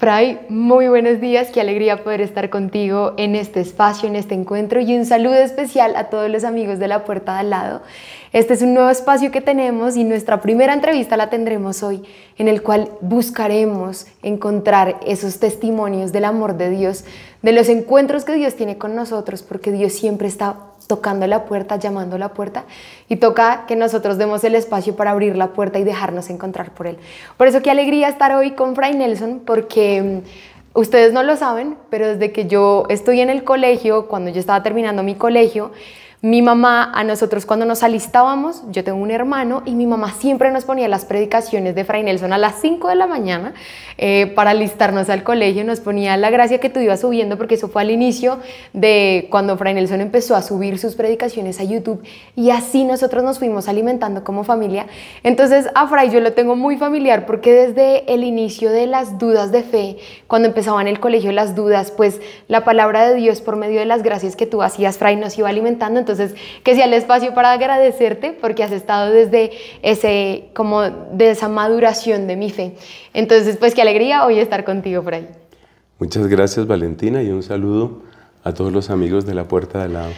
Fray, muy buenos días, qué alegría poder estar contigo en este espacio, en este encuentro y un saludo especial a todos los amigos de la puerta de al lado. Este es un nuevo espacio que tenemos y nuestra primera entrevista la tendremos hoy, en el cual buscaremos encontrar esos testimonios del amor de Dios, de los encuentros que Dios tiene con nosotros, porque Dios siempre está tocando la puerta, llamando a la puerta, y toca que nosotros demos el espacio para abrir la puerta y dejarnos encontrar por él. Por eso qué alegría estar hoy con Fray Nelson, porque mm, ustedes no lo saben, pero desde que yo estoy en el colegio, cuando yo estaba terminando mi colegio, mi mamá, a nosotros cuando nos alistábamos, yo tengo un hermano y mi mamá siempre nos ponía las predicaciones de Fray Nelson a las 5 de la mañana eh, para alistarnos al colegio, nos ponía la gracia que tú ibas subiendo, porque eso fue al inicio de cuando Fray Nelson empezó a subir sus predicaciones a YouTube y así nosotros nos fuimos alimentando como familia. Entonces a Fray yo lo tengo muy familiar porque desde el inicio de las dudas de fe, cuando empezaban en el colegio las dudas, pues la palabra de Dios por medio de las gracias que tú hacías, Fray nos iba alimentando. Entonces, entonces, que sea el espacio para agradecerte porque has estado desde ese, como de esa maduración de mi fe. Entonces, pues qué alegría hoy estar contigo Fray. Muchas gracias Valentina y un saludo a todos los amigos de la puerta de al lado.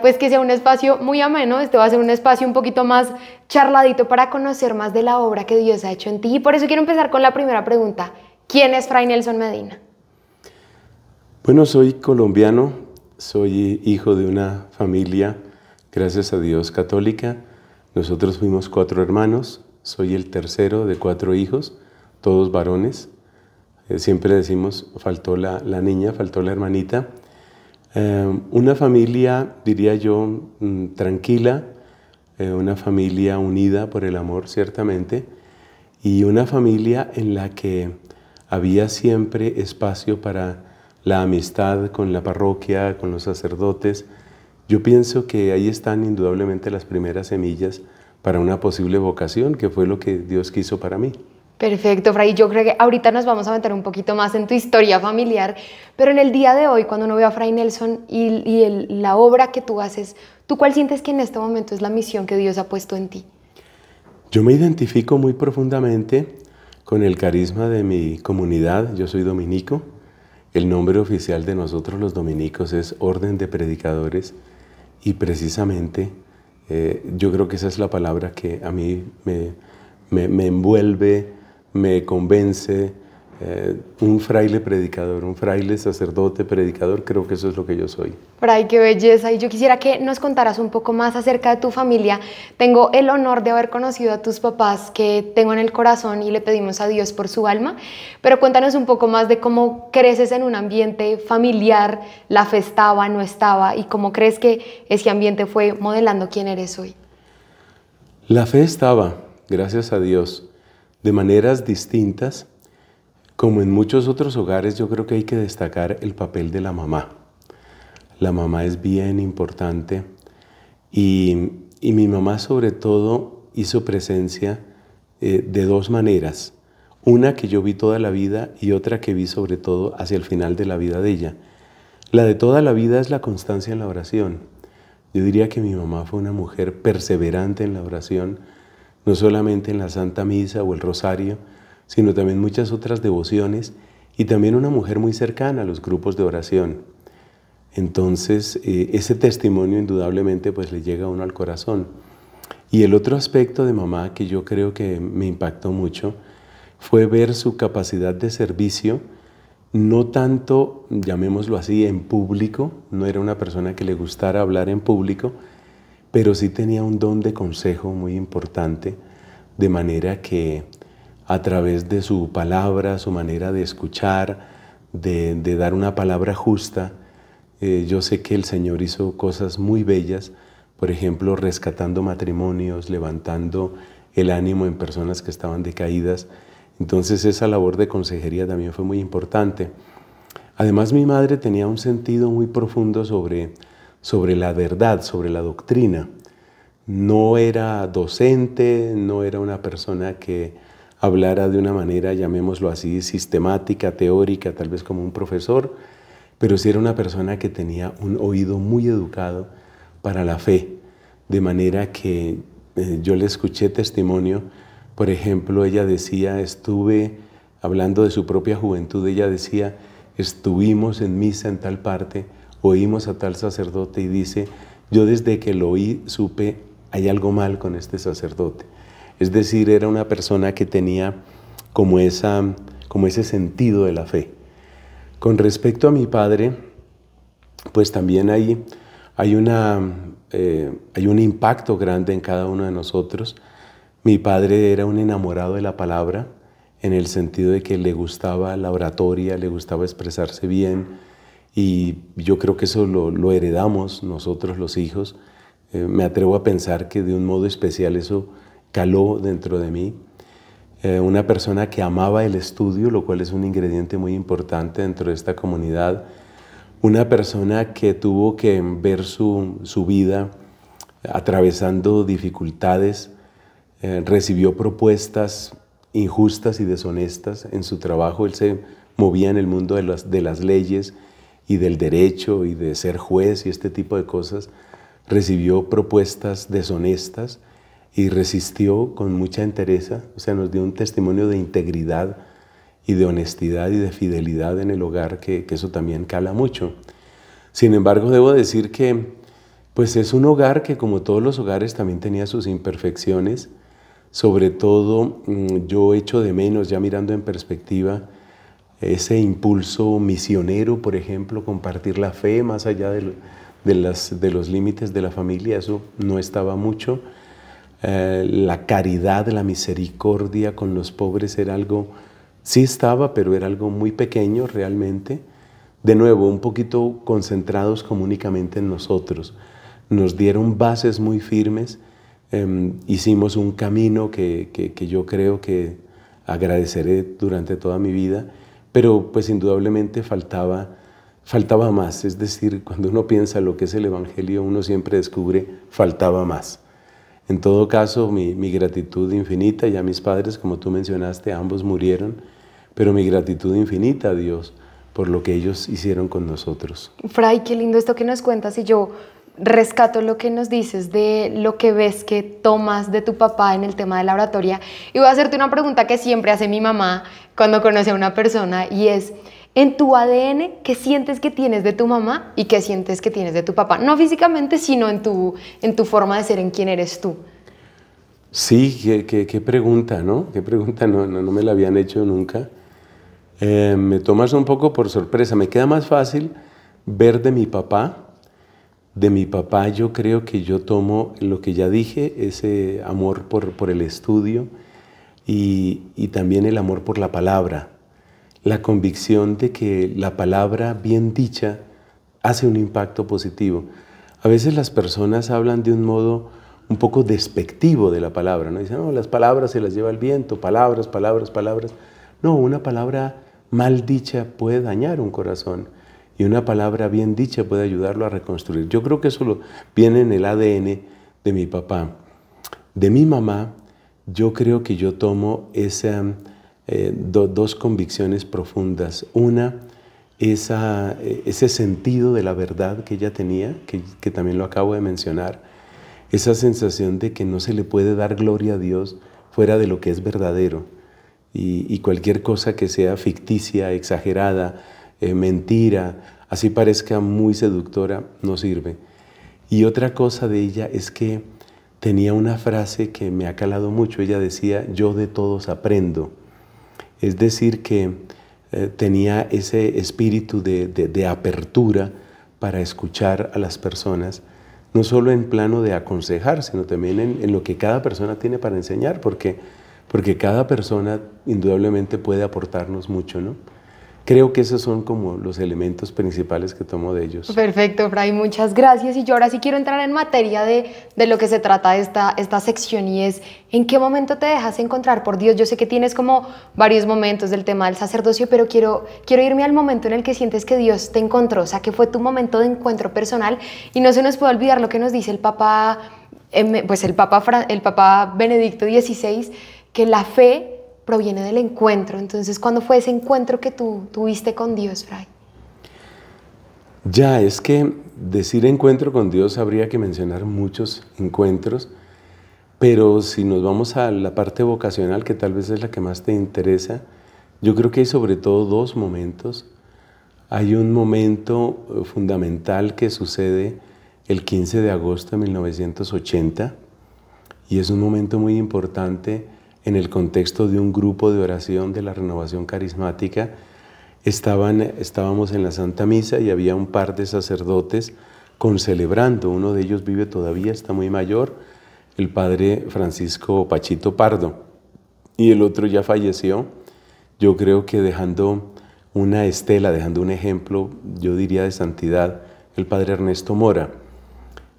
pues que sea un espacio muy ameno, este va a ser un espacio un poquito más charladito para conocer más de la obra que Dios ha hecho en ti. Y por eso quiero empezar con la primera pregunta. ¿Quién es Fray Nelson Medina? Bueno, soy colombiano soy hijo de una familia, gracias a Dios, católica. Nosotros fuimos cuatro hermanos, soy el tercero de cuatro hijos, todos varones. Eh, siempre decimos, faltó la, niña, faltó la hermanita. Eh, una familia, diría yo, mm, tranquila, eh, una familia unida por el amor, ciertamente, y una familia en la que había siempre espacio para la amistad con la parroquia, con los sacerdotes. Yo pienso que ahí están indudablemente las primeras semillas para una posible vocación, que fue lo que Dios quiso para mí. Perfecto, Fray. Yo creo que ahorita nos vamos a meter un poquito más en tu historia familiar, pero en el día de hoy, cuando uno ve a Fray Nelson y, la obra que tú haces, ¿tú cuál sientes que en este momento es la misión que Dios ha puesto en ti? Yo me identifico muy profundamente con el carisma de mi comunidad. Yo soy dominico el nombre oficial de nosotros los dominicos es Orden de Predicadores y precisamente eh, yo creo que esa es la palabra que a mí me envuelve, me convence, eh, un fraile predicador, un fraile sacerdote predicador, creo que eso es lo que yo soy. ¡Ay, qué belleza. Y yo quisiera que nos contaras un poco más acerca de tu familia. Tengo el honor de haber conocido a tus papás, que tengo en el corazón y le pedimos a Dios por su alma. Pero cuéntanos un poco más de cómo creces en un ambiente familiar, la fe estaba, no estaba, y cómo crees que ese ambiente fue modelando quién eres hoy. La fe estaba, gracias a Dios, de maneras distintas como en muchos otros hogares, yo creo que hay que destacar el papel de la mamá. La mamá es bien importante y, mi mamá sobre todo hizo presencia eh, de dos maneras. Una que yo vi toda la vida y otra que vi sobre todo hacia el final de la vida de ella. La de toda la vida es la constancia en la oración. Yo diría que mi mamá fue una mujer perseverante en la oración, no solamente en la Santa Misa o el Rosario, sino también muchas otras devociones y también una mujer muy cercana a los grupos de oración. Entonces, eh, ese testimonio indudablemente pues le llega a uno al corazón. Y el otro aspecto de mamá que yo creo que me impactó mucho fue ver su capacidad de servicio, no tanto, llamémoslo así, en público, no era una persona que le gustara hablar en público, pero sí tenía un don de consejo muy importante, de manera que a través de su palabra, su manera de escuchar, de, dar una palabra justa. Eh, yo sé que el Señor hizo cosas muy bellas, por ejemplo, rescatando matrimonios, levantando el ánimo en personas que estaban decaídas. Entonces esa labor de consejería también fue muy importante. Además mi madre tenía un sentido muy profundo sobre, sobre la verdad, sobre la doctrina. No era docente, no era una persona que hablara de una manera, llamémoslo así, sistemática, teórica, tal vez como un profesor, pero si era una persona que tenía un oído muy educado para la fe, de manera que eh, yo le escuché testimonio, por ejemplo, ella decía, estuve, hablando de su propia juventud, ella decía, estuvimos en misa en tal parte, oímos a tal sacerdote y dice, yo desde que lo oí supe, hay algo mal con este sacerdote. Es decir, era una persona que tenía como, esa, como ese sentido de la fe. Con respecto a mi padre, pues también hay, hay, una, eh, hay un impacto grande en cada uno de nosotros. Mi padre era un enamorado de la palabra, en el sentido de que le gustaba la oratoria, le gustaba expresarse bien, y yo creo que eso lo, heredamos nosotros los hijos. Eh, me atrevo a pensar que de un modo especial eso caló dentro de mí. Eh, una persona que amaba el estudio, lo cual es un ingrediente muy importante dentro de esta comunidad. Una persona que tuvo que ver su, vida atravesando dificultades, eh, recibió propuestas injustas y deshonestas en su trabajo. Él se movía en el mundo de las, de las leyes y del derecho y de ser juez y este tipo de cosas. Recibió propuestas deshonestas y resistió con mucha entereza, o sea, nos dio un testimonio de integridad y de honestidad y de fidelidad en el hogar, que, eso también cala mucho. Sin embargo, debo decir que pues es un hogar que como todos los hogares también tenía sus imperfecciones, sobre todo mm, yo echo de menos, ya mirando en perspectiva, ese impulso misionero, por ejemplo, compartir la fe más allá de los límites de la familia, eso no estaba mucho. Eh, la caridad, la misericordia con los pobres era algo, sí estaba, pero era algo muy pequeño realmente. De nuevo, un poquito concentrados como únicamente en nosotros. Nos dieron bases muy firmes, em, hicimos un camino que, que yo creo que agradeceré durante toda mi vida, pero pues indudablemente faltaba faltaba más. Es decir, cuando uno piensa lo que es el Evangelio, uno siempre descubre faltaba más. En todo caso, mi, gratitud infinita, ya mis padres, como tú mencionaste, ambos murieron, pero mi gratitud infinita a Dios por lo que ellos hicieron con nosotros. Fray, qué lindo esto que nos cuentas y yo rescato lo que nos dices de lo que ves que tomas de tu papá en el tema de la oratoria y voy a hacerte una pregunta que siempre hace mi mamá cuando conoce a una persona y es, en tu ADN que sientes que tienes de tu mamá y que sientes que tienes de tu papá. No físicamente, sino en tu, en tu forma de ser, en quién eres tú. Sí, qué, pregunta, ¿no? Qué pregunta, no, me la habían hecho nunca. Eh, me tomas un poco por sorpresa. Me queda más fácil ver de mi papá. De mi papá yo creo que yo tomo lo que ya dije, ese amor por, el estudio y también el amor por la palabra la convicción de que la palabra bien dicha hace un impacto positivo. A veces las personas hablan de un modo un poco despectivo de la palabra, ¿no? Dicen, no, las palabras se las lleva el viento, palabras, palabras, palabras. No, una palabra mal dicha puede dañar un corazón y una palabra bien dicha puede ayudarlo a reconstruir. Yo creo que eso viene en el ADN de mi papá. De mi mamá, yo creo que yo tomo esa eh, dos convicciones profundas. Una, esa, eh, ese sentido de la verdad que ella tenía, que, también lo acabo de mencionar, esa sensación de que no se le puede dar gloria a Dios fuera de lo que es verdadero. Y, cualquier cosa que sea ficticia, exagerada, eh, mentira, así parezca muy seductora, no sirve. Y otra cosa de ella es que tenía una frase que me ha calado mucho. Ella decía, yo de todos aprendo. Es decir, que eh, tenía ese espíritu de, apertura para escuchar a las personas, no solo en plano de aconsejar, sino también en, lo que cada persona tiene para enseñar, porque, porque cada persona indudablemente puede aportarnos mucho, ¿no? Creo que esos son como los elementos principales que tomo de ellos. Perfecto, Fray, muchas gracias. Y yo ahora sí quiero entrar en materia de, lo que se trata esta, esta sección y es en qué momento te dejas encontrar por Dios. Yo sé que tienes como varios momentos del tema del sacerdocio, pero quiero, quiero irme al momento en el que sientes que Dios te encontró, o sea, que fue tu momento de encuentro personal y no se nos puede olvidar lo que nos dice el Papa, em, pues el Papa, el Papa Benedicto XVI, que la fe proviene del encuentro. Entonces, ¿cuándo fue ese encuentro que tú tuviste con Dios, Fray? Ya, es que decir encuentro con Dios habría que mencionar muchos encuentros, pero si nos vamos a la parte vocacional, que tal vez es la que más te interesa, yo creo que hay sobre todo dos momentos. Hay un momento eh, fundamental que sucede el 15 de agosto de 1980 y es un momento muy importante en el contexto de un grupo de oración de la renovación carismática. Estaban, estábamos en la Santa Misa y había un par de sacerdotes celebrando. Uno de ellos vive todavía, está muy mayor, el padre Francisco Pachito Pardo. Y el otro ya falleció, yo creo que dejando una estela, dejando un ejemplo, yo diría, de santidad, el padre Ernesto Mora.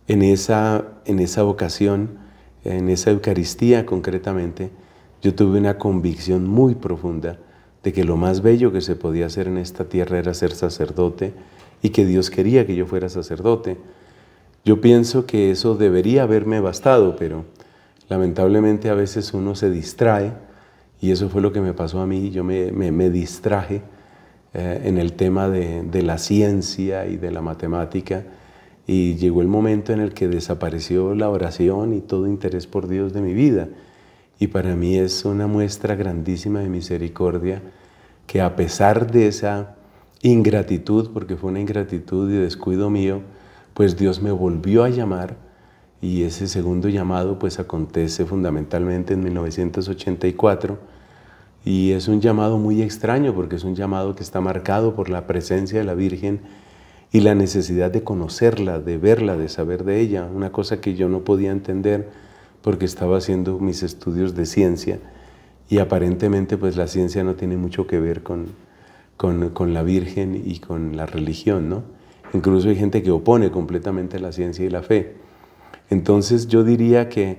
En esa, en esa vocación, en esa Eucaristía concretamente, yo tuve una convicción muy profunda de que lo más bello que se podía hacer en esta tierra era ser sacerdote y que Dios quería que yo fuera sacerdote. Yo pienso que eso debería haberme bastado, pero lamentablemente a veces uno se distrae y eso fue lo que me pasó a mí. Yo me, me, distraje eh, en el tema de la ciencia y de la matemática y llegó el momento en el que desapareció la oración y todo interés por Dios de mi vida. Y para mí es una muestra grandísima de misericordia que a pesar de esa ingratitud, porque fue una ingratitud y descuido mío, pues Dios me volvió a llamar y ese segundo llamado pues acontece fundamentalmente en 1984 y es un llamado muy extraño porque es un llamado que está marcado por la presencia de la Virgen y la necesidad de conocerla, de verla, de saber de ella, una cosa que yo no podía entender porque estaba haciendo mis estudios de ciencia y aparentemente pues la ciencia no tiene mucho que ver con, con, la Virgen y con la religión, ¿no? Incluso hay gente que opone completamente la ciencia y la fe. Entonces yo diría que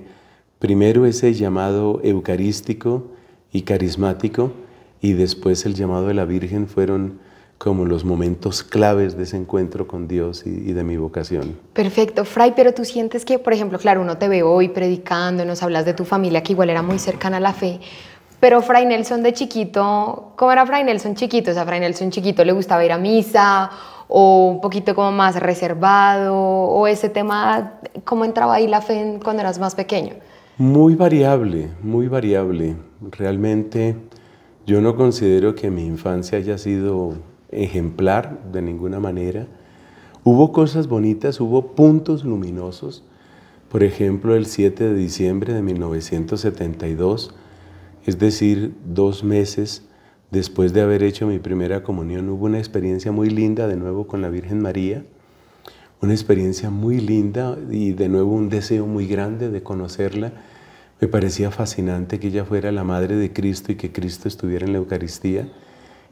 primero ese llamado eucarístico y carismático y después el llamado de la Virgen fueron como los momentos claves de ese encuentro con Dios y, de mi vocación. Perfecto, Fray, pero tú sientes que, por ejemplo, claro, uno te ve hoy predicando, nos hablas de tu familia que igual era muy cercana a la fe, pero Fray Nelson de chiquito, ¿cómo era Fray Nelson chiquito? O sea, Fray Nelson chiquito le gustaba ir a misa o un poquito como más reservado o ese tema, ¿cómo entraba ahí la fe cuando eras más pequeño? Muy variable, muy variable. Realmente yo no considero que mi infancia haya sido ejemplar de ninguna manera. Hubo cosas bonitas, hubo puntos luminosos. Por ejemplo, el 7 de diciembre de 1972, es decir, dos meses después de haber hecho mi primera comunión, hubo una experiencia muy linda de nuevo con la Virgen María, una experiencia muy linda y de nuevo un deseo muy grande de conocerla. Me parecía fascinante que ella fuera la Madre de Cristo y que Cristo estuviera en la Eucaristía.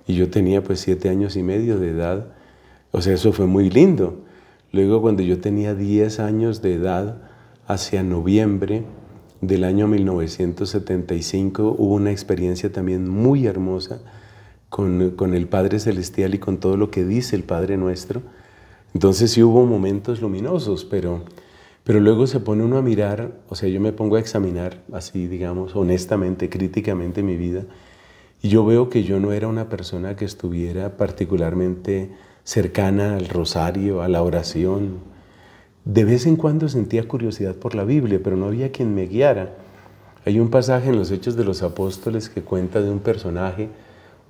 Y yo tenía pues siete años y medio de edad. O sea, eso fue muy lindo. Luego cuando yo tenía diez años de edad, hacia noviembre del año 1975, hubo una experiencia también muy hermosa con, con el Padre Celestial y con todo lo que dice el Padre Nuestro. Entonces sí hubo momentos luminosos, pero, pero luego se pone uno a mirar, o sea, yo me pongo a examinar así, digamos, honestamente, críticamente mi vida y yo veo que yo no era una persona que estuviera particularmente cercana al rosario, a la oración. De vez en cuando sentía curiosidad por la Biblia, pero no había quien me guiara. Hay un pasaje en los Hechos de los Apóstoles que cuenta de un personaje,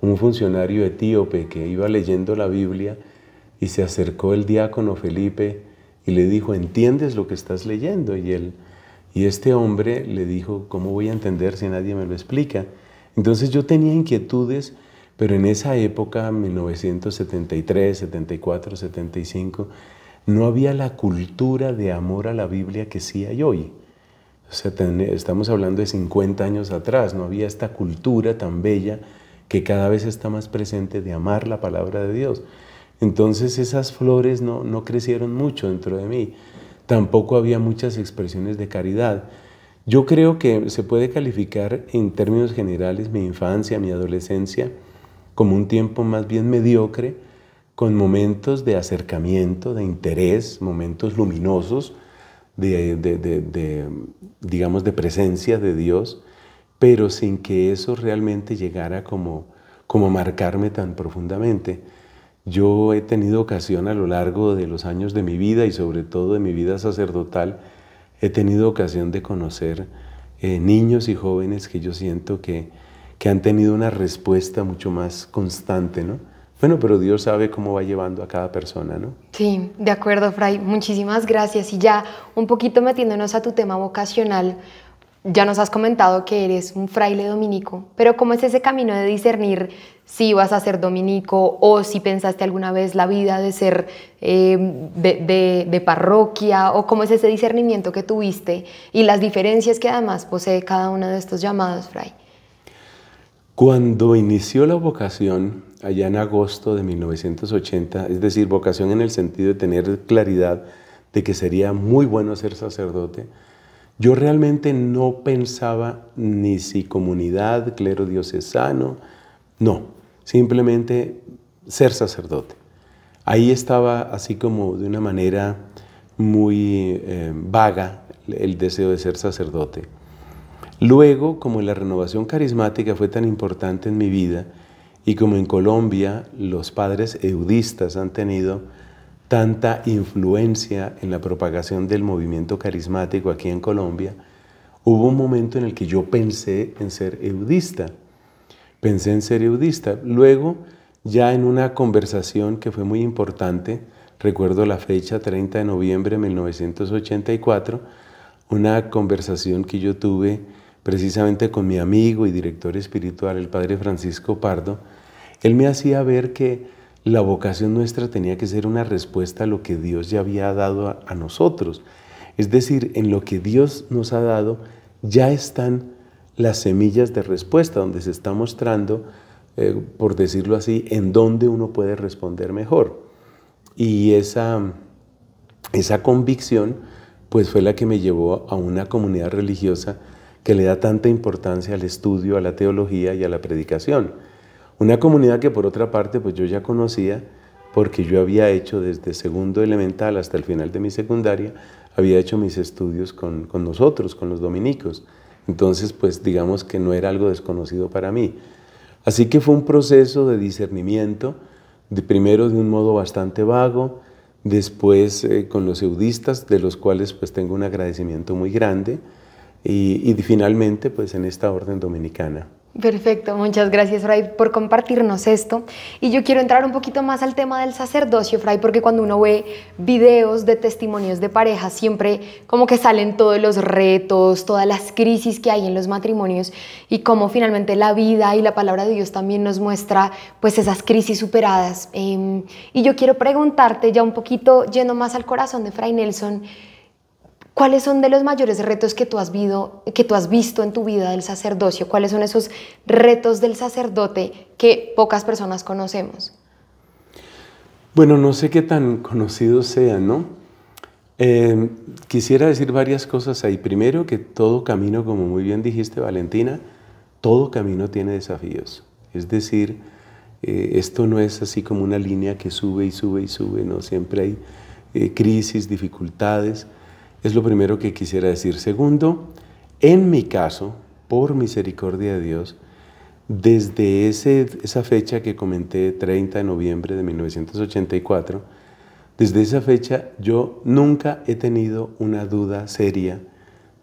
un funcionario etíope que iba leyendo la Biblia y se acercó el diácono Felipe y le dijo, ¿entiendes lo que estás leyendo? Y él, y este hombre le dijo, ¿cómo voy a entender si nadie me lo explica? Entonces yo tenía inquietudes, pero en esa época, 1973, 74, 75, no había la cultura de amor a la Biblia que sí hay hoy. estamos hablando de 50 años atrás, no había esta cultura tan bella que cada vez está más presente de amar la palabra de Dios. Entonces esas flores no crecieron mucho dentro de mí. Tampoco había muchas expresiones de caridad. Yo creo que se puede calificar en términos generales mi infancia, mi adolescencia, como un tiempo más bien mediocre, con momentos de acercamiento, de interés, momentos luminosos, de, digamos, de presencia de Dios, pero sin que eso realmente llegara como, como a marcarme tan profundamente. Yo he tenido ocasión a lo largo de los años de mi vida y sobre todo de mi vida sacerdotal, He tenido ocasión de conocer eh, niños y jóvenes que yo siento que, que han tenido una respuesta mucho más constante, ¿no? Bueno, pero Dios sabe cómo va llevando a cada persona, ¿no? Sí, de acuerdo, Fray. Muchísimas gracias. Y ya un poquito metiéndonos a tu tema vocacional, ya nos has comentado que eres un fraile dominico, pero ¿cómo es ese camino de discernir si vas a ser dominico o si pensaste alguna vez la vida de ser em, de, parroquia o cómo es ese discernimiento que tuviste y las diferencias que además posee cada uno de estos llamados, Fray. Cuando inició la vocación, allá en agosto de 1980, es decir, vocación en el sentido de tener claridad de que sería muy bueno ser sacerdote, yo realmente no pensaba ni si comunidad, clero diocesano, no, simplemente ser sacerdote. Ahí estaba así como de una manera muy eh, vaga el deseo de ser sacerdote. Luego, como la renovación carismática fue tan importante en mi vida y como en Colombia los padres eudistas han tenido tanta influencia en la propagación del movimiento carismático aquí en Colombia, hubo un momento en el que yo pensé en ser eudista pensé en ser budista. Luego, ya en una conversación que fue muy importante, recuerdo la fecha 30 de noviembre de 1984, una conversación que yo tuve precisamente con mi amigo y director espiritual, el padre Francisco Pardo, él me hacía ver que la vocación nuestra tenía que ser una respuesta a lo que Dios ya había dado a nosotros. Es decir, en lo que Dios nos ha dado ya están las semillas de respuesta, donde se está mostrando, eh, por decirlo así, en dónde uno puede responder mejor. Y esa, convicción, pues fue la que me llevó a una comunidad religiosa que le da tanta importancia al estudio, a la teología y a la predicación. Una comunidad que por otra parte, pues yo ya conocía, porque yo había hecho desde segundo elemental hasta el final de mi secundaria, había hecho mis estudios con nosotros, con los dominicos. Entonces, pues digamos que no era algo desconocido para mí. Así que fue un proceso de discernimiento, primero de un modo bastante vago, después eh, con los eudistas, de los cuales pues tengo un agradecimiento muy grande, y finalmente pues en esta orden dominicana. Perfecto, muchas gracias, Fray, por compartirnos esto. Y yo quiero entrar un poquito más al tema del sacerdocio, Fray, porque cuando uno ve videos de testimonios de parejas, siempre como que salen todos los retos, todas las crisis que hay en los matrimonios y cómo finalmente la vida y la palabra de Dios también nos muestra pues esas crisis superadas. Em, y yo quiero preguntarte ya un poquito, yendo más al corazón de Fray Nelson, ¿Cuáles son de los mayores retos que tú, has que tú has visto en tu vida del sacerdocio? ¿Cuáles son esos retos del sacerdote que pocas personas conocemos? Bueno, no sé qué tan conocidos sean, ¿no? Eh, quisiera decir varias cosas ahí. Primero, que todo camino, como muy bien dijiste, Valentina, todo camino tiene desafíos. Es decir, eh, esto no es así como una línea que sube y sube y sube, ¿no? Siempre hay eh, crisis, dificultades. Es lo primero que quisiera decir. Segundo, en mi caso, por misericordia de Dios, desde esa fecha que comenté, 30 de noviembre de 1984, desde esa fecha yo nunca he tenido una duda seria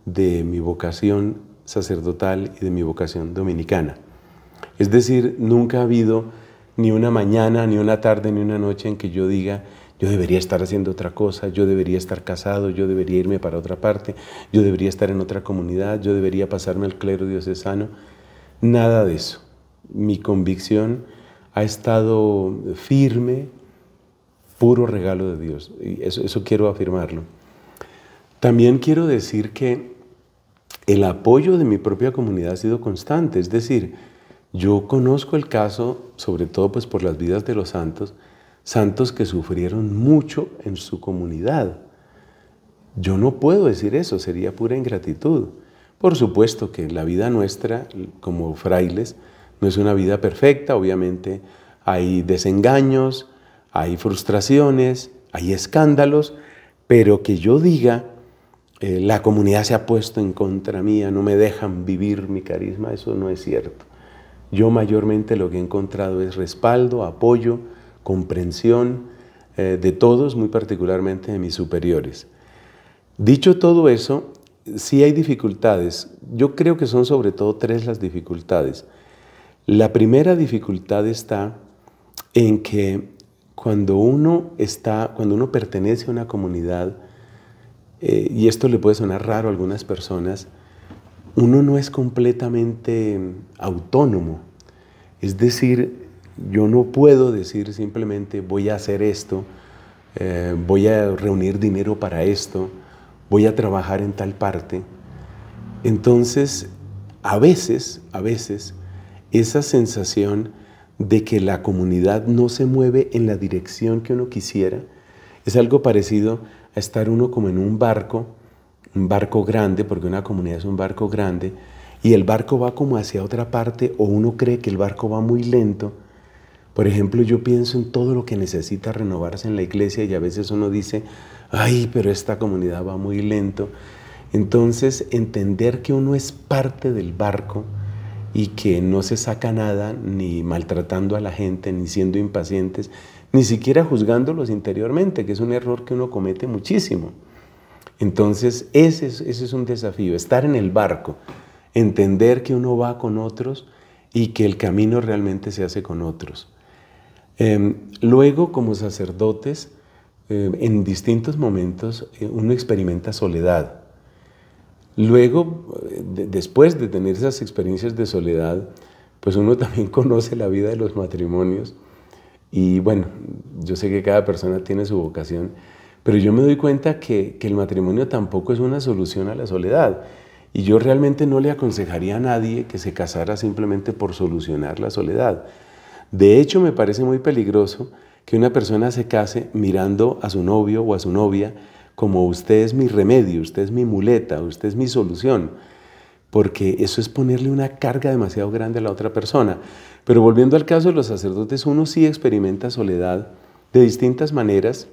de mi vocación sacerdotal y de mi vocación dominicana. Es decir, nunca ha habido ni una mañana, ni una tarde, ni una noche en que yo diga, yo debería estar haciendo otra cosa, yo debería estar casado, yo debería irme para otra parte, yo debería estar en otra comunidad, yo debería pasarme al clero diocesano. Nada de eso. Mi convicción ha estado firme, puro regalo de Dios. eso, eso quiero afirmarlo. También quiero decir que el apoyo de mi propia comunidad ha sido constante, es decir, yo conozco el caso, sobre todo pues por las vidas de los santos, santos que sufrieron mucho en su comunidad. Yo no puedo decir eso, sería pura ingratitud. Por supuesto que la vida nuestra como frailes no es una vida perfecta, obviamente hay desengaños, hay frustraciones, hay escándalos, pero que yo diga, eh, la comunidad se ha puesto en contra mía, no me dejan vivir mi carisma, eso no es cierto. Yo mayormente lo que he encontrado es respaldo, apoyo, comprensión eh, de todos, muy particularmente de mis superiores. Dicho todo eso, sí hay dificultades. Yo creo que son sobre todo tres las dificultades. La primera dificultad está en que cuando uno está, cuando uno pertenece a una comunidad, eh, y esto le puede sonar raro a algunas personas, uno no es completamente autónomo. Es decir, yo no puedo decir simplemente voy a hacer esto, eh, voy a reunir dinero para esto, voy a trabajar en tal parte. Entonces, a veces, a veces, esa sensación de que la comunidad no se mueve en la dirección que uno quisiera es algo parecido a estar uno como en un barco, un barco grande, porque una comunidad es un barco grande, y el barco va como hacia otra parte o uno cree que el barco va muy lento por ejemplo, yo pienso en todo lo que necesita renovarse en la iglesia y a veces uno dice, ay, pero esta comunidad va muy lento. Entonces, entender que uno es parte del barco y que no se saca nada ni maltratando a la gente, ni siendo impacientes, ni siquiera juzgándolos interiormente, que es un error que uno comete muchísimo. Entonces, ese es, ese es un desafío, estar en el barco, entender que uno va con otros y que el camino realmente se hace con otros. Em, luego, como sacerdotes, em, en distintos momentos eh, uno experimenta soledad. Luego, eh, después de tener esas experiencias de soledad, pues uno también conoce la vida de los matrimonios. Y bueno, yo sé que cada persona tiene su vocación, pero yo me doy cuenta que el matrimonio tampoco es una solución a la soledad. Y yo realmente no le aconsejaría a nadie que se casara simplemente por solucionar la soledad. De hecho, me parece muy peligroso que una persona se case mirando a su novio o a su novia como usted es mi remedio, usted es mi muleta, usted es mi solución, porque eso es ponerle una carga demasiado grande a la otra persona. Pero volviendo al caso de los sacerdotes, uno sí experimenta soledad de distintas maneras,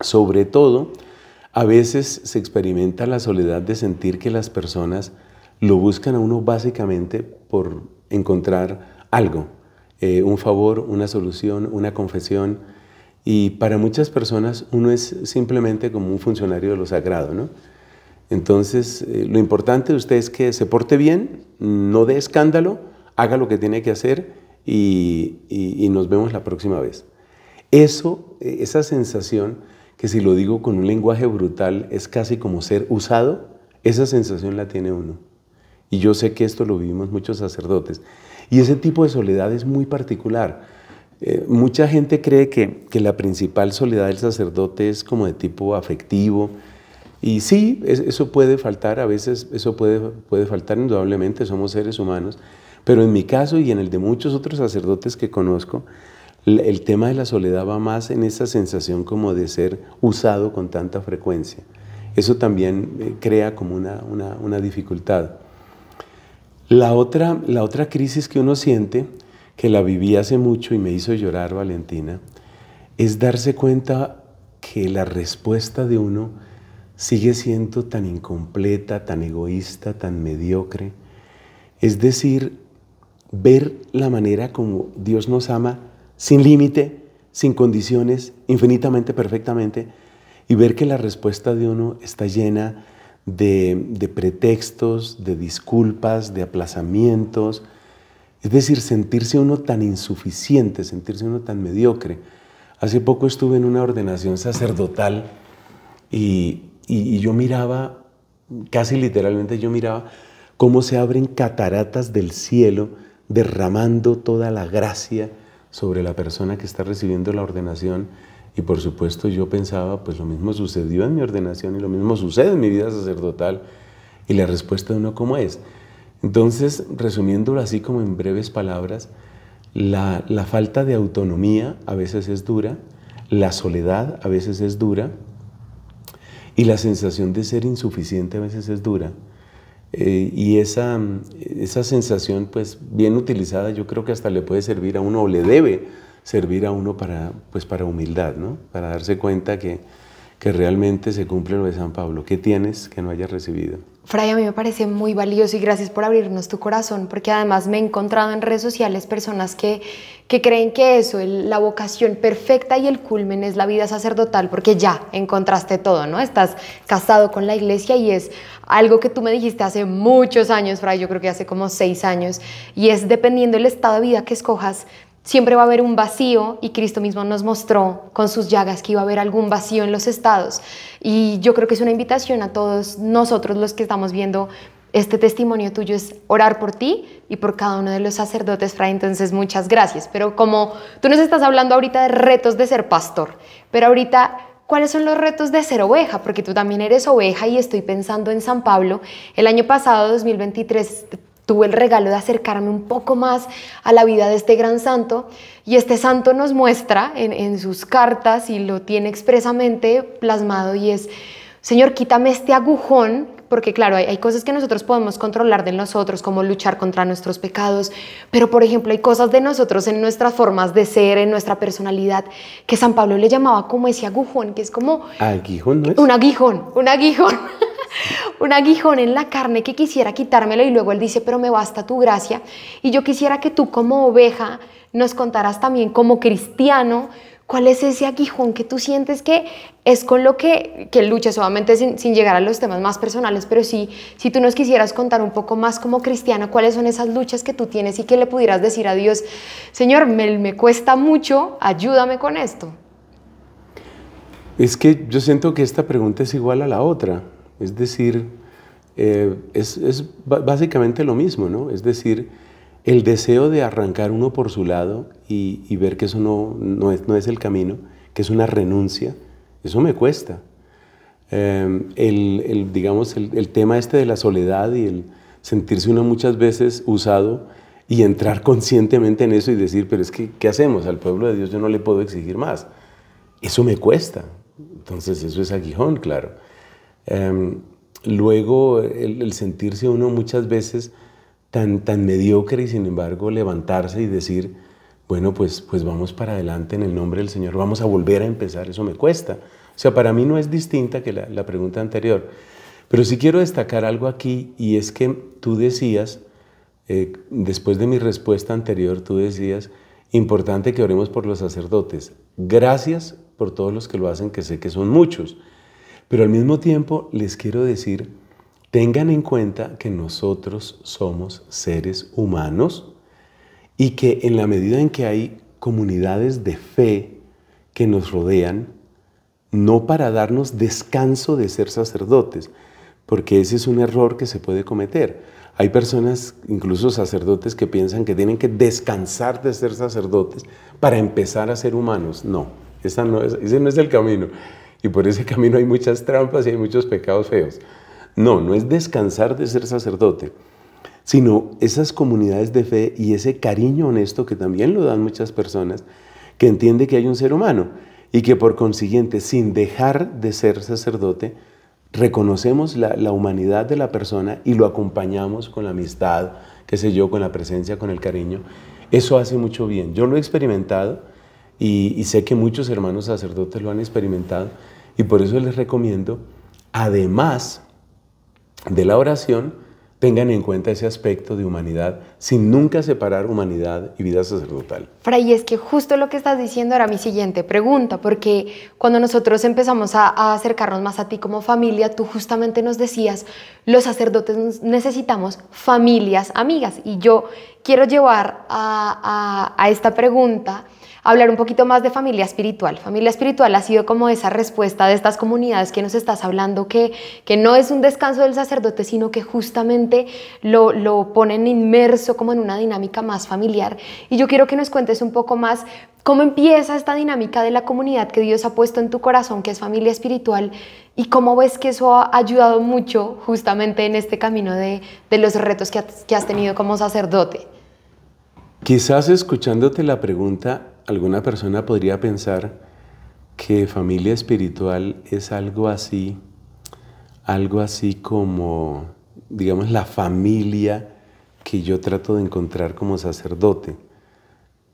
sobre todo a veces se experimenta la soledad de sentir que las personas lo buscan a uno básicamente por encontrar algo, eh, un favor, una solución, una confesión. Y para muchas personas uno es simplemente como un funcionario de lo sagrado, ¿no? Entonces, eh, lo importante de usted es que se porte bien, no dé escándalo, haga lo que tiene que hacer y, y nos vemos la próxima vez. Eso, eh, esa sensación, que si lo digo con un lenguaje brutal, es casi como ser usado, esa sensación la tiene uno. Y yo sé que esto lo vivimos muchos sacerdotes. Y ese tipo de soledad es muy particular. Eh, mucha gente cree que, la principal soledad del sacerdote es como de tipo afectivo. Y sí, eso puede faltar, a veces eso puede, faltar indudablemente, somos seres humanos. Pero en mi caso y en el de muchos otros sacerdotes que conozco, el tema de la soledad va más en esa sensación como de ser usado con tanta frecuencia. Eso también eh, crea como una dificultad. La otra, la otra crisis que uno siente, que la viví hace mucho y me hizo llorar Valentina, es darse cuenta que la respuesta de uno sigue siendo tan incompleta, tan egoísta, tan mediocre. Es decir, ver la manera como Dios nos ama sin límite, sin condiciones, infinitamente, perfectamente, y ver que la respuesta de uno está llena de, pretextos, de disculpas, de aplazamientos. Es decir, sentirse uno tan insuficiente, sentirse uno tan mediocre. Hace poco estuve en una ordenación sacerdotal y, yo miraba, casi literalmente yo miraba, cómo se abren cataratas del cielo derramando toda la gracia sobre la persona que está recibiendo la ordenación y por supuesto yo pensaba, pues lo mismo sucedió en mi ordenación y lo mismo sucede en mi vida sacerdotal. Y la respuesta de uno, ¿cómo es? Entonces, resumiéndolo así como en breves palabras, la, falta de autonomía a veces es dura, la soledad a veces es dura y la sensación de ser insuficiente a veces es dura. Eh, y esa, esa sensación, pues bien utilizada, yo creo que hasta le puede servir a uno o le debe servir a uno para, pues para humildad, ¿no? Para darse cuenta que, que realmente se cumple lo de San Pablo. ¿Qué tienes que no hayas recibido? Fray, a mí me parece muy valioso y gracias por abrirnos tu corazón, porque además me he encontrado en redes sociales personas que, creen que eso, la vocación perfecta y el culmen es la vida sacerdotal, porque ya encontraste todo, ¿no? Estás casado con la iglesia y es algo que tú me dijiste hace muchos años, Fray, yo creo que hace como seis años, y es dependiendo del estado de vida que escojas, Siempre va a haber un vacío y Cristo mismo nos mostró con sus llagas que iba a haber algún vacío en los estados. Y yo creo que es una invitación a todos nosotros los que estamos viendo este testimonio tuyo, es orar por ti y por cada uno de los sacerdotes, Fray. Entonces, muchas gracias. Pero como tú nos estás hablando ahorita de retos de ser pastor, pero ahorita cuáles son los retos de ser oveja, porque tú también eres oveja y estoy pensando en San Pablo. El año pasado, 2023, tuve el regalo de acercarme un poco más a la vida de este gran santo y este santo nos muestra en, sus cartas y lo tiene expresamente plasmado y es, Señor, quítame este agujón, porque claro, hay, hay cosas que nosotros podemos controlar de nosotros, como luchar contra nuestros pecados, pero por ejemplo hay cosas de nosotros en nuestras formas de ser, en nuestra personalidad, que San Pablo le llamaba como ese agujón, que es como... Aguijón, ¿no es? Un aguijón, un aguijón. un aguijón en la carne que quisiera quitármelo y luego él dice, pero me basta tu gracia. Y yo quisiera que tú como oveja nos contaras también como cristiano cuál es ese aguijón que tú sientes que es con lo que, que luchas, solamente sin, llegar a los temas más personales, pero sí, si tú nos quisieras contar un poco más como cristiano cuáles son esas luchas que tú tienes y que le pudieras decir a Dios, Señor, me cuesta mucho, ayúdame con esto. Es que yo siento que esta pregunta es igual a la otra. Es decir, eh, es, básicamente lo mismo, ¿no? Es decir, el deseo de arrancar uno por su lado y, ver que eso no, es, el camino, que es una renuncia, eso me cuesta. Em, digamos, el, el, tema este de la soledad y el sentirse uno muchas veces usado y entrar conscientemente en eso y decir, pero es que, ¿qué hacemos? Al pueblo de Dios yo no le puedo exigir más. Eso me cuesta. Entonces eso es aguijón, claro. Em, luego, el, sentirse uno muchas veces tan, mediocre y sin embargo levantarse y decir, bueno, pues, pues vamos para adelante en el nombre del Señor, vamos a volver a empezar, eso me cuesta. O sea, para mí no es distinta que la, pregunta anterior. Pero sí quiero destacar algo aquí y es que tú decías, eh, después de mi respuesta anterior, tú decías, importante que oremos por los sacerdotes. Gracias por todos los que lo hacen, que sé que son muchos. Pero al mismo tiempo les quiero decir, tengan en cuenta que nosotros somos seres humanos y que en la medida en que hay comunidades de fe que nos rodean, no para darnos descanso de ser sacerdotes, porque ese es un error que se puede cometer. Hay personas, incluso sacerdotes, que piensan que tienen que descansar de ser sacerdotes para empezar a ser humanos. No, ese no es el camino y por ese camino hay muchas trampas y hay muchos pecados feos. No, no es descansar de ser sacerdote, sino esas comunidades de fe y ese cariño honesto que también lo dan muchas personas, que entiende que hay un ser humano y que por consiguiente, sin dejar de ser sacerdote, reconocemos la, la humanidad de la persona y lo acompañamos con la amistad, qué sé yo, con la presencia, con el cariño. Eso hace mucho bien. Yo lo he experimentado y, y sé que muchos hermanos sacerdotes lo han experimentado y por eso les recomiendo, además de la oración, tengan en cuenta ese aspecto de humanidad sin nunca separar humanidad y vida sacerdotal. Fray, es que justo lo que estás diciendo era mi siguiente pregunta, porque cuando nosotros empezamos a, acercarnos más a ti como familia, tú justamente nos decías, los sacerdotes necesitamos familias amigas, y yo quiero llevar a esta pregunta hablar un poquito más de familia espiritual. Familia espiritual ha sido como esa respuesta de estas comunidades que nos estás hablando, que, que no es un descanso del sacerdote, sino que justamente lo, ponen inmerso como en una dinámica más familiar. Y yo quiero que nos cuentes un poco más cómo empieza esta dinámica de la comunidad que Dios ha puesto en tu corazón, que es familia espiritual, y cómo ves que eso ha ayudado mucho justamente en este camino de, los retos que que has tenido como sacerdote. Quizás escuchándote la pregunta, alguna persona podría pensar que familia espiritual es algo así, algo así como, digamos, la familia que yo trato de encontrar como sacerdote.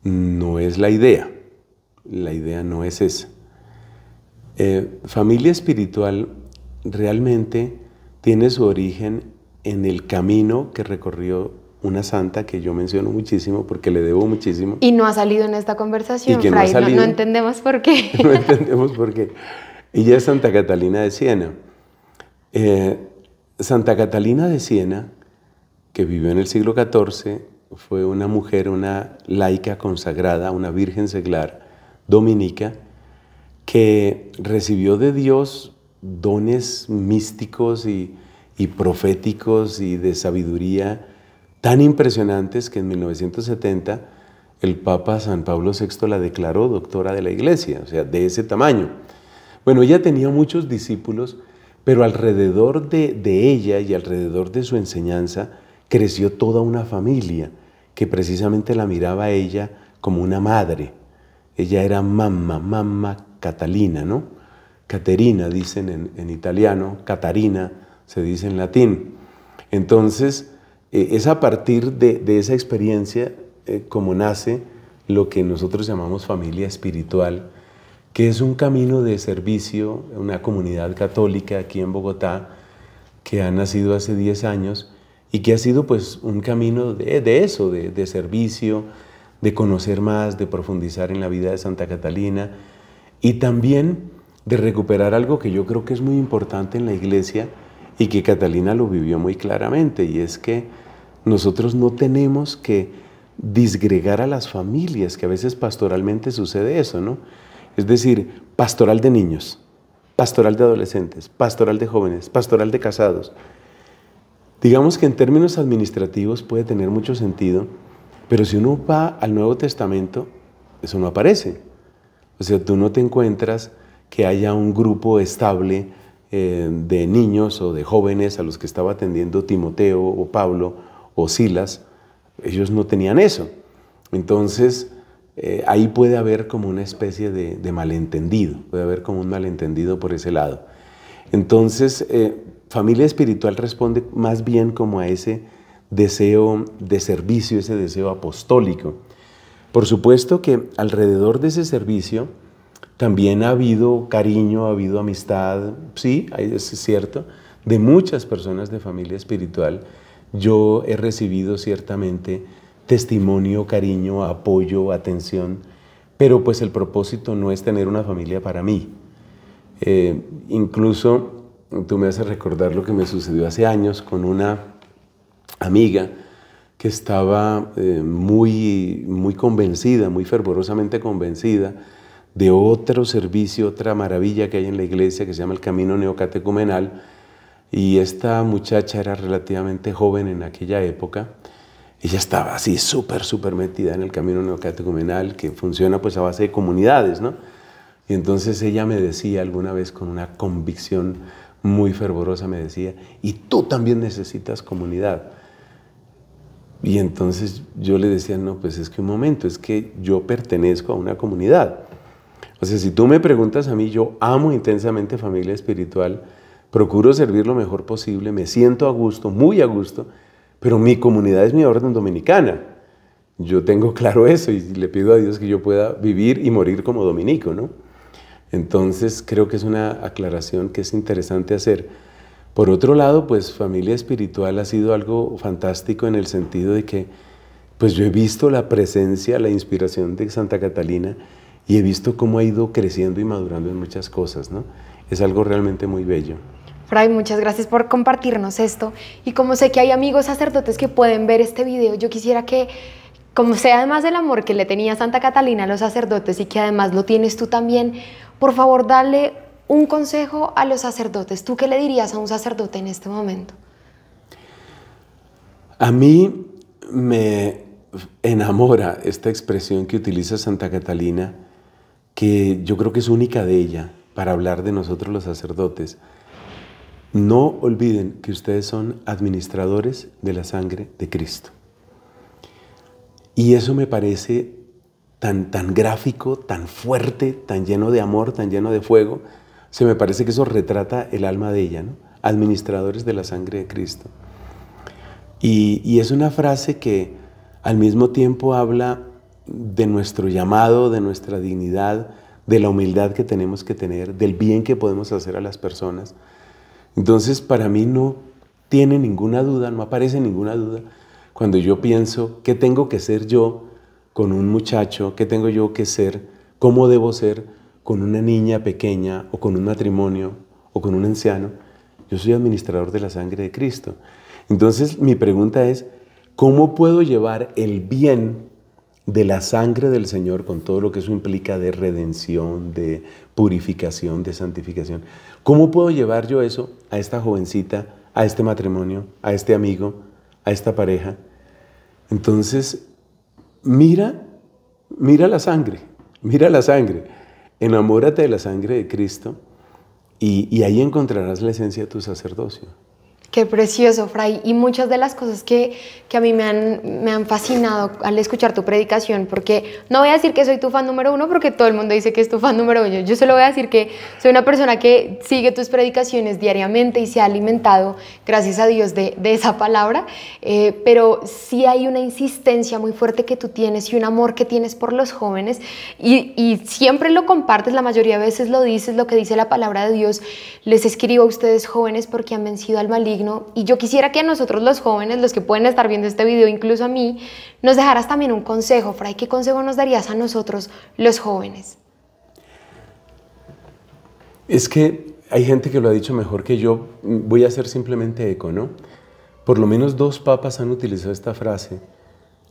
No es la idea, la idea no es esa. Eh, familia espiritual realmente tiene su origen en el camino que recorrió una santa que yo menciono muchísimo porque le debo muchísimo. Y no ha salido en esta conversación, no, entendemos por qué. no entendemos por qué. Ella es Santa Catalina de Siena. Eh, santa Catalina de Siena, que vivió en el siglo XIV, fue una mujer, una laica consagrada, una virgen seglar dominica, que recibió de Dios dones místicos y proféticos y de sabiduría tan impresionantes que en 1970 el Papa San Pablo VI la declaró doctora de la iglesia, o sea, de ese tamaño. Bueno, ella tenía muchos discípulos, pero alrededor de, ella y alrededor de su enseñanza creció toda una familia que precisamente la miraba a ella como una madre. Ella era mamma, mamma Catalina, ¿no? Caterina dicen en, en italiano, Catarina se dice en latín. Entonces, eh, es a partir de, esa experiencia eh, como nace lo que nosotros llamamos familia espiritual, que es un camino de servicio, una comunidad católica aquí en Bogotá, que ha nacido hace 10 años y que ha sido pues un camino de, eso, de, servicio, de conocer más, de profundizar en la vida de Santa Catalina y también de recuperar algo que yo creo que es muy importante en la iglesia, y que Catalina lo vivió muy claramente, y es que nosotros no tenemos que disgregar a las familias, que a veces pastoralmente sucede eso, ¿no? Es decir, pastoral de niños, pastoral de adolescentes, pastoral de jóvenes, pastoral de casados. Digamos que en términos administrativos puede tener mucho sentido, pero si uno va al Nuevo Testamento, eso no aparece. O sea, tú no te encuentras que haya un grupo estable eh, de niños o de jóvenes a los que estaba atendiendo Timoteo o Pablo o Silas, ellos no tenían eso. Entonces, eh, ahí puede haber como una especie de, malentendido, puede haber como un malentendido por ese lado. Entonces, eh, familia espiritual responde más bien como a ese deseo de servicio, ese deseo apostólico. Por supuesto que alrededor de ese servicio, también ha habido cariño, ha habido amistad, sí, es cierto, de muchas personas de familia espiritual. Yo he recibido ciertamente testimonio, cariño, apoyo, atención, pero pues el propósito no es tener una familia para mí. Eh, incluso tú me haces recordar lo que me sucedió hace años con una amiga que estaba eh, muy, muy convencida, muy fervorosamente convencida de otro servicio, otra maravilla que hay en la iglesia que se llama el Camino Neocatecumenal. Y esta muchacha era relativamente joven en aquella época. Ella estaba así súper, súper metida en el Camino Neocatecumenal que funciona pues a base de comunidades, ¿no? Y entonces ella me decía alguna vez con una convicción muy fervorosa, me decía, y tú también necesitas comunidad. Y entonces yo le decía, no, pues es que un momento, es que yo pertenezco a una comunidad. O sea, si tú me preguntas a mí, yo amo intensamente familia espiritual, procuro servir lo mejor posible, me siento a gusto, muy a gusto, pero mi comunidad es mi orden dominicana. Yo tengo claro eso y le pido a Dios que yo pueda vivir y morir como dominico, ¿no? Entonces creo que es una aclaración que es interesante hacer. Por otro lado, pues familia espiritual ha sido algo fantástico en el sentido de que pues yo he visto la presencia, la inspiración de Santa Catalina y he visto cómo ha ido creciendo y madurando en muchas cosas, ¿no? Es algo realmente muy bello. Fray, muchas gracias por compartirnos esto. Y como sé que hay amigos sacerdotes que pueden ver este video, yo quisiera que, como sea además del amor que le tenía Santa Catalina a los sacerdotes y que además lo tienes tú también, por favor, dale un consejo a los sacerdotes. ¿Tú qué le dirías a un sacerdote en este momento? A mí me enamora esta expresión que utiliza Santa Catalina que yo creo que es única de ella para hablar de nosotros los sacerdotes. No olviden que ustedes son administradores de la sangre de Cristo. Y eso me parece tan, tan gráfico, tan fuerte, tan lleno de amor, tan lleno de fuego. Se me parece que eso retrata el alma de ella, ¿no? Administradores de la sangre de Cristo. Y, y es una frase que al mismo tiempo habla de nuestro llamado, de nuestra dignidad, de la humildad que tenemos que tener, del bien que podemos hacer a las personas. Entonces, para mí no tiene ninguna duda, no aparece ninguna duda cuando yo pienso qué tengo que ser yo con un muchacho, qué tengo yo que ser, cómo debo ser con una niña pequeña o con un matrimonio o con un anciano. Yo soy administrador de la sangre de Cristo. Entonces, mi pregunta es, ¿cómo puedo llevar el bien de la sangre del Señor, con todo lo que eso implica de redención, de purificación, de santificación. ¿Cómo puedo llevar yo eso a esta jovencita, a este matrimonio, a este amigo, a esta pareja? Entonces, mira, mira la sangre, mira la sangre, enamórate de la sangre de Cristo y, ahí encontrarás la esencia de tu sacerdocio. Qué precioso, Fray. Y muchas de las cosas que, que a mí me han, me han fascinado al escuchar tu predicación, porque no voy a decir que soy tu fan número uno, porque todo el mundo dice que es tu fan número uno. Yo solo voy a decir que soy una persona que sigue tus predicaciones diariamente y se ha alimentado, gracias a Dios, de, de esa palabra. Eh, pero sí hay una insistencia muy fuerte que tú tienes y un amor que tienes por los jóvenes. Y, y siempre lo compartes, la mayoría de veces lo dices, lo que dice la palabra de Dios. Les escribo a ustedes jóvenes porque han vencido al maligno y yo quisiera que a nosotros los jóvenes, los que pueden estar viendo este video, incluso a mí, nos dejaras también un consejo. Fray, ¿qué consejo nos darías a nosotros los jóvenes? Es que hay gente que lo ha dicho mejor que yo. Voy a hacer simplemente eco, ¿no? Por lo menos dos papas han utilizado esta frase.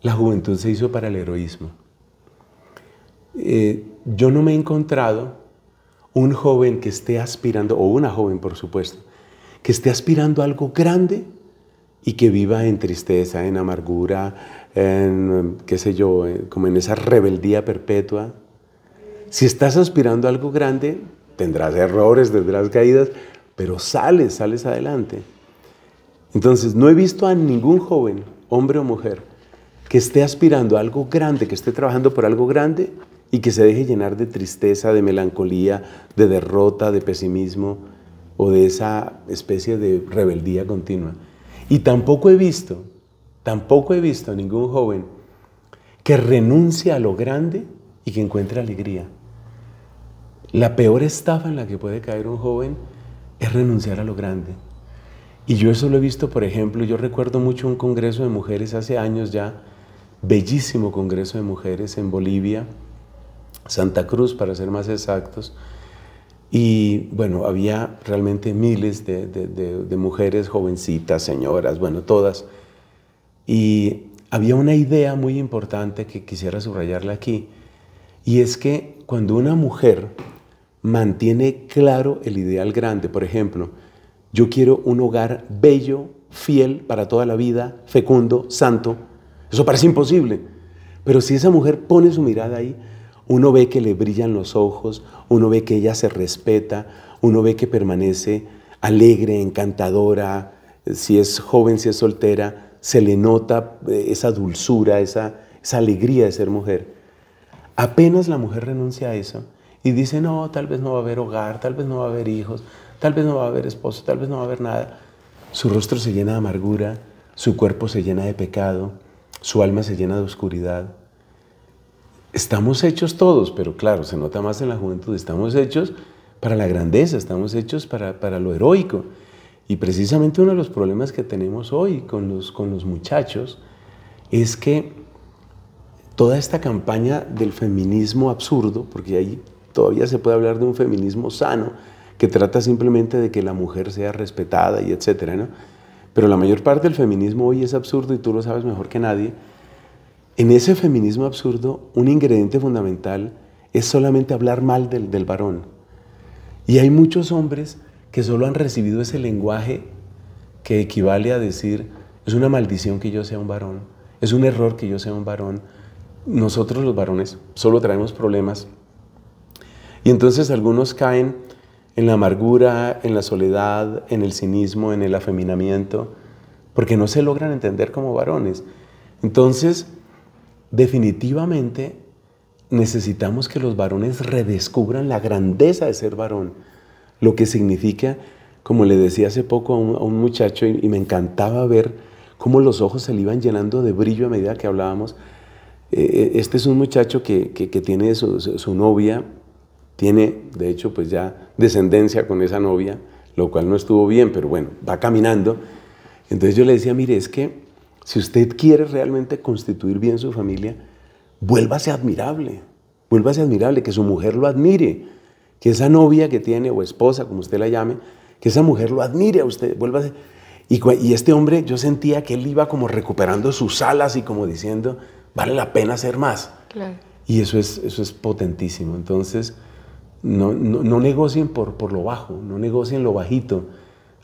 La juventud se hizo para el heroísmo. Eh, yo no me he encontrado un joven que esté aspirando, o una joven por supuesto, que esté aspirando a algo grande y que viva en tristeza, en amargura, en, qué sé yo, eh, como en esa rebeldía perpetua. Si estás aspirando a algo grande, tendrás errores, tendrás caídas, pero sales, sales adelante. Entonces, no he visto a ningún joven, hombre o mujer, que esté aspirando a algo grande, que esté trabajando por algo grande y que se deje llenar de tristeza, de melancolía, de derrota, de pesimismo, o de esa especie de rebeldía continua. Y tampoco he visto, tampoco he visto a ningún joven que renuncie a lo grande y que encuentre alegría. La peor estafa en la que puede caer un joven es renunciar a lo grande. Y yo eso lo he visto, por ejemplo, yo recuerdo mucho un congreso de mujeres hace años ya, bellísimo congreso de mujeres en Bolivia, Santa Cruz para ser más exactos, y bueno, había realmente miles de, mujeres jovencitas, señoras, bueno, todas. Y había una idea muy importante que quisiera subrayarla aquí, y es que cuando una mujer mantiene claro el ideal grande, por ejemplo, yo quiero un hogar bello, fiel para toda la vida, fecundo, santo, eso parece imposible, pero si esa mujer pone su mirada ahí, uno ve que le brillan los ojos, uno ve que ella se respeta, uno ve que permanece alegre, encantadora, si es joven, si es soltera, se le nota eh, esa dulzura, esa, alegría de ser mujer. Apenas la mujer renuncia a eso y dice, no, tal vez no va a haber hogar, tal vez no va a haber hijos, tal vez no va a haber esposo, tal vez no va a haber nada. Su rostro se llena de amargura, su cuerpo se llena de pecado, su alma se llena de oscuridad estamos hechos todos, pero claro, se nota más en la juventud, estamos hechos para la grandeza, estamos hechos para, lo heroico. Y precisamente uno de los problemas que tenemos hoy con los, muchachos es que toda esta campaña del feminismo absurdo, porque ahí todavía se puede hablar de un feminismo sano, que trata simplemente de que la mujer sea respetada y etcétera, Pero la mayor parte del feminismo hoy es absurdo y tú lo sabes mejor que nadie, en ese feminismo absurdo, un ingrediente fundamental es solamente hablar mal del, varón. Y hay muchos hombres que solo han recibido ese lenguaje que equivale a decir, es una maldición que yo sea un varón, es un error que yo sea un varón. Nosotros los varones solo traemos problemas. Y entonces algunos caen en la amargura, en la soledad, en el cinismo, en el afeminamiento, porque no se logran entender como varones. Entonces, definitivamente necesitamos que los varones redescubran la grandeza de ser varón, lo que significa, como le decía hace poco a un, muchacho y, me encantaba ver cómo los ojos se le iban llenando de brillo a medida que hablábamos. Eh, eh, este es un muchacho que, tiene su, su, novia, tiene de hecho pues ya descendencia con esa novia, lo cual no estuvo bien, pero bueno, va caminando. Entonces yo le decía, mire, es que si usted quiere realmente constituir bien su familia, vuélvase admirable, vuélvase admirable, que su mujer lo admire, que esa novia que tiene o esposa, como usted la llame, que esa mujer lo admire a usted, vuélvase. Y, este hombre, yo sentía que él iba como recuperando sus alas y como diciendo, vale la pena ser más. Claro. Y eso es, eso es potentísimo. Entonces, no, no, no negocien por, por lo bajo, no negocien lo bajito,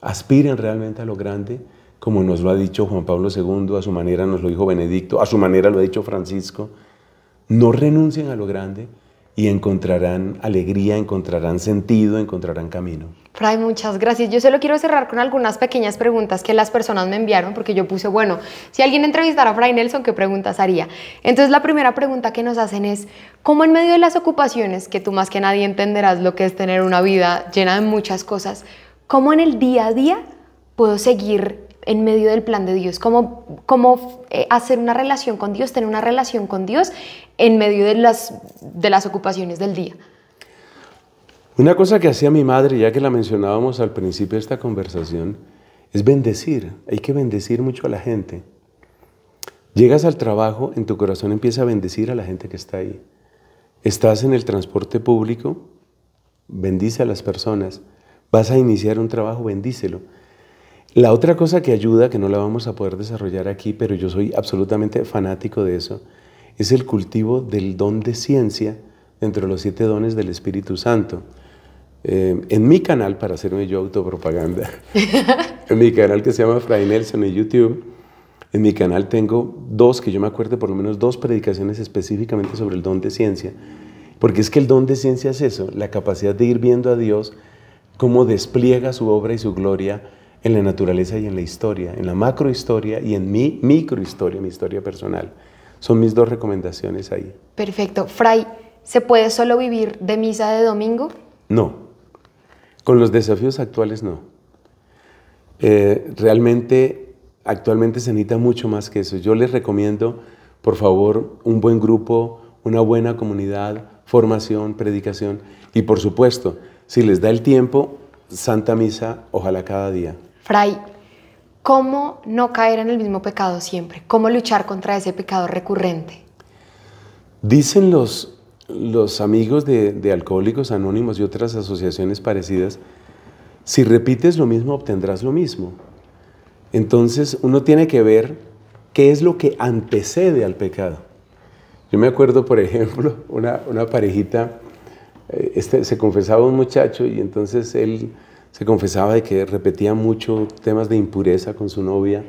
aspiren realmente a lo grande como nos lo ha dicho Juan Pablo II, a su manera nos lo dijo Benedicto, a su manera lo ha dicho Francisco, no renuncien a lo grande y encontrarán alegría, encontrarán sentido, encontrarán camino. Fray, muchas gracias. Yo solo quiero cerrar con algunas pequeñas preguntas que las personas me enviaron, porque yo puse, bueno, si alguien entrevistara a Fray Nelson, ¿qué preguntas haría? Entonces la primera pregunta que nos hacen es, ¿cómo en medio de las ocupaciones, que tú más que nadie entenderás lo que es tener una vida llena de muchas cosas, cómo en el día a día puedo seguir en medio del plan de Dios, cómo, cómo eh, hacer una relación con Dios, tener una relación con Dios en medio de las, de las ocupaciones del día. Una cosa que hacía mi madre, ya que la mencionábamos al principio de esta conversación, es bendecir. Hay que bendecir mucho a la gente. Llegas al trabajo, en tu corazón empieza a bendecir a la gente que está ahí. Estás en el transporte público, bendice a las personas. Vas a iniciar un trabajo, bendícelo. La otra cosa que ayuda, que no la vamos a poder desarrollar aquí, pero yo soy absolutamente fanático de eso, es el cultivo del don de ciencia entre los siete dones del Espíritu Santo. Eh, en mi canal, para hacerme yo autopropaganda, en mi canal que se llama Fray Nelson en YouTube, en mi canal tengo dos, que yo me acuerdo por lo menos dos predicaciones específicamente sobre el don de ciencia, porque es que el don de ciencia es eso, la capacidad de ir viendo a Dios cómo despliega su obra y su gloria en la naturaleza y en la historia, en la macrohistoria y en mi microhistoria, mi historia personal. Son mis dos recomendaciones ahí. Perfecto. Fray, ¿se puede solo vivir de misa de domingo? No. Con los desafíos actuales no. Eh, realmente, actualmente se necesita mucho más que eso. Yo les recomiendo, por favor, un buen grupo, una buena comunidad, formación, predicación y, por supuesto, si les da el tiempo, Santa Misa, ojalá cada día. Fray, ¿cómo no caer en el mismo pecado siempre? ¿Cómo luchar contra ese pecado recurrente? Dicen los, los amigos de, Alcohólicos Anónimos y otras asociaciones parecidas, si repites lo mismo obtendrás lo mismo. Entonces uno tiene que ver qué es lo que antecede al pecado. Yo me acuerdo, por ejemplo, una, una parejita, eh, este, se confesaba un muchacho y entonces él se confesaba de que repetía mucho temas de impureza con su novia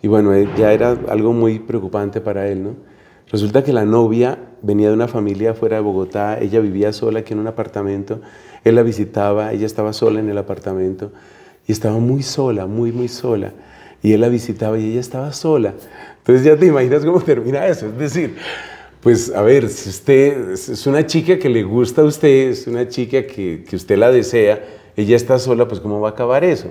y bueno, eh, ya era algo muy preocupante para él, ¿no? Resulta que la novia venía de una familia fuera de Bogotá, ella vivía sola aquí en un apartamento, él la visitaba, ella estaba sola en el apartamento y estaba muy sola, muy, muy sola. Y él la visitaba y ella estaba sola. Entonces ya te imaginas cómo termina eso. Es decir, pues a ver, si usted es una chica que le gusta a usted, es una chica que, que usted la desea, ella está sola, pues ¿cómo va a acabar eso?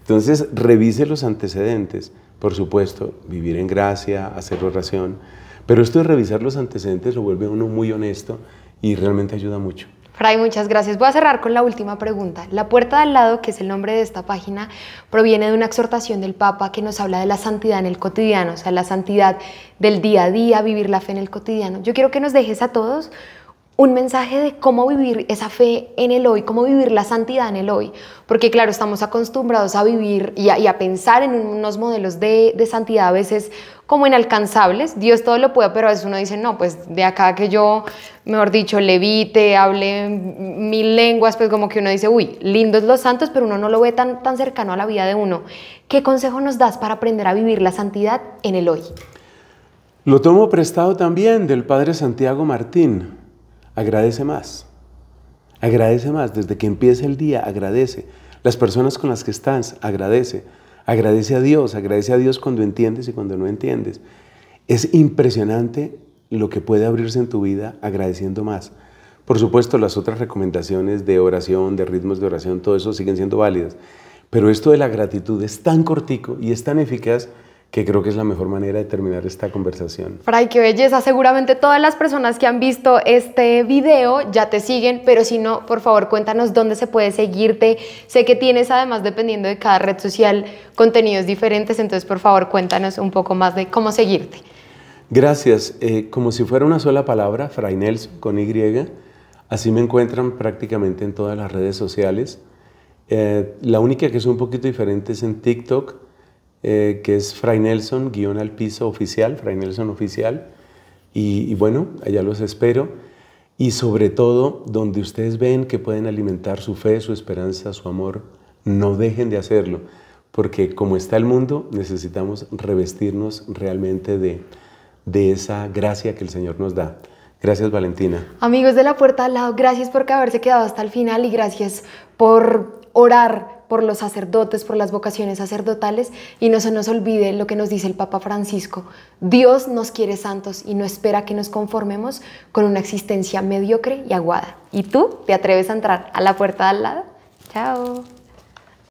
Entonces, revise los antecedentes. Por supuesto, vivir en gracia, hacer oración. Pero esto de revisar los antecedentes lo vuelve uno muy honesto y realmente ayuda mucho. Fray, muchas gracias. Voy a cerrar con la última pregunta. La puerta de al lado, que es el nombre de esta página, proviene de una exhortación del Papa que nos habla de la santidad en el cotidiano, o sea, la santidad del día a día, vivir la fe en el cotidiano. Yo quiero que nos dejes a todos un mensaje de cómo vivir esa fe en el hoy, cómo vivir la santidad en el hoy. Porque claro, estamos acostumbrados a vivir y a, pensar en unos modelos de, santidad a veces como inalcanzables. Dios todo lo puede, pero a veces uno dice, no, pues de acá que yo, mejor dicho, levite, hable mil lenguas, pues como que uno dice, uy, lindos los santos, pero uno no lo ve tan, tan cercano a la vida de uno. ¿Qué consejo nos das para aprender a vivir la santidad en el hoy? Lo tomo prestado también del Padre Santiago Martín agradece más. Agradece más, desde que empieza el día, agradece. Las personas con las que estás, agradece. Agradece a Dios, agradece a Dios cuando entiendes y cuando no entiendes. Es impresionante lo que puede abrirse en tu vida agradeciendo más. Por supuesto, las otras recomendaciones de oración, de ritmos de oración, todo eso siguen siendo válidas. Pero esto de la gratitud es tan cortico y es tan eficaz que creo que es la mejor manera de terminar esta conversación. Fray, qué belleza. Seguramente todas las personas que han visto este video ya te siguen, pero si no, por favor, cuéntanos dónde se puede seguirte. Sé que tienes, además, dependiendo de cada red social, contenidos diferentes, entonces, por favor, cuéntanos un poco más de cómo seguirte. Gracias. Eh, como si fuera una sola palabra, Fray Nelson con Y, así me encuentran prácticamente en todas las redes sociales. Eh, la única que es un poquito diferente es en TikTok eh, que es Fray Nelson, guión al piso oficial, Fray Nelson oficial. Y, bueno, allá los espero. Y sobre todo, donde ustedes ven que pueden alimentar su fe, su esperanza, su amor, no dejen de hacerlo. Porque como está el mundo, necesitamos revestirnos realmente de, de esa gracia que el Señor nos da. Gracias Valentina. Amigos de la puerta al lado, gracias por haberse quedado hasta el final y gracias por orar por los sacerdotes, por las vocaciones sacerdotales y no se nos olvide lo que nos dice el Papa Francisco. Dios nos quiere santos y no espera que nos conformemos con una existencia mediocre y aguada. ¿Y tú te atreves a entrar a la puerta de al lado? Chao.